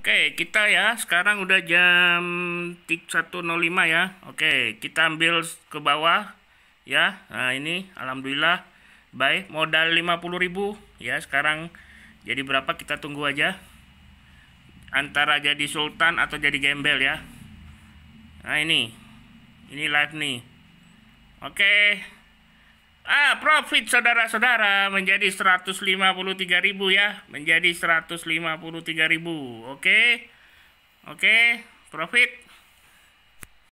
Oke, kita ya sekarang udah jam 1.05 ya. Oke, kita ambil ke bawah ya. Nah, ini alhamdulillah baik modal 50.000 ya sekarang jadi berapa kita tunggu aja. Antara jadi sultan atau jadi gembel ya. Nah, ini. Ini live nih. Oke profit saudara-saudara menjadi 153.000 ya, menjadi 153.000. Oke. Oke, profit